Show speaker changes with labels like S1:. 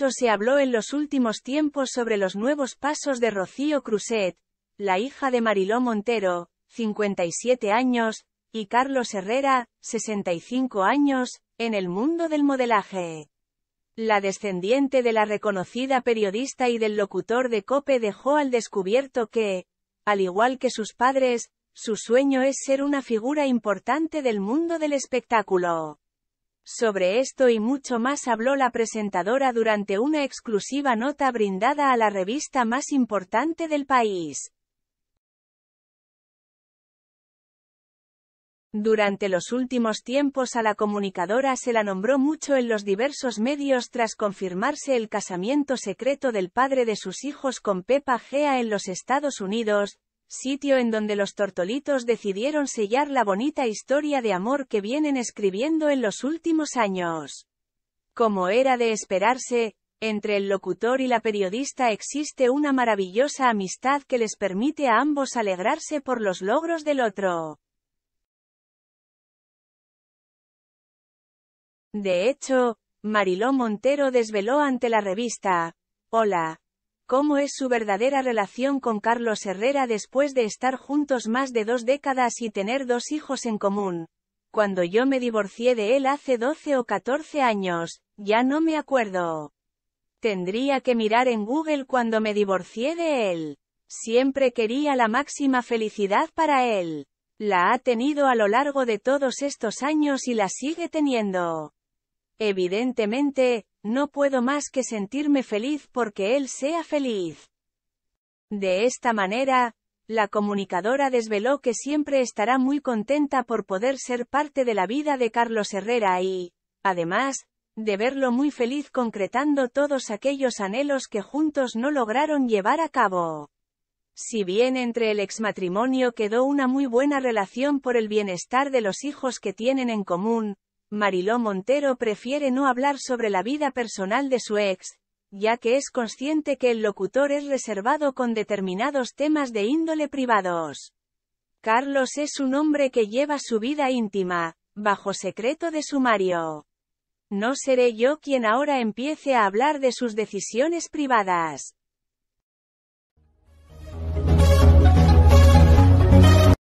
S1: hecho se habló en los últimos tiempos sobre los nuevos pasos de Rocío Cruzet, la hija de Mariló Montero, 57 años, y Carlos Herrera, 65 años, en el mundo del modelaje. La descendiente de la reconocida periodista y del locutor de Cope dejó al descubierto que, al igual que sus padres, su sueño es ser una figura importante del mundo del espectáculo. Sobre esto y mucho más habló la presentadora durante una exclusiva nota brindada a la revista más importante del país. Durante los últimos tiempos a la comunicadora se la nombró mucho en los diversos medios tras confirmarse el casamiento secreto del padre de sus hijos con Pepa Gea en los Estados Unidos, sitio en donde los tortolitos decidieron sellar la bonita historia de amor que vienen escribiendo en los últimos años. Como era de esperarse, entre el locutor y la periodista existe una maravillosa amistad que les permite a ambos alegrarse por los logros del otro. De hecho, Mariló Montero desveló ante la revista, Hola, cómo es su verdadera relación con Carlos Herrera después de estar juntos más de dos décadas y tener dos hijos en común. Cuando yo me divorcié de él hace 12 o 14 años, ya no me acuerdo. Tendría que mirar en Google cuando me divorcié de él. Siempre quería la máxima felicidad para él. La ha tenido a lo largo de todos estos años y la sigue teniendo. Evidentemente, no puedo más que sentirme feliz porque él sea feliz. De esta manera, la comunicadora desveló que siempre estará muy contenta por poder ser parte de la vida de Carlos Herrera y, además, de verlo muy feliz concretando todos aquellos anhelos que juntos no lograron llevar a cabo. Si bien entre el exmatrimonio quedó una muy buena relación por el bienestar de los hijos que tienen en común, Mariló Montero prefiere no hablar sobre la vida personal de su ex, ya que es consciente que el locutor es reservado con determinados temas de índole privados. Carlos es un hombre que lleva su vida íntima, bajo secreto de sumario. No seré yo quien ahora empiece a hablar de sus decisiones privadas.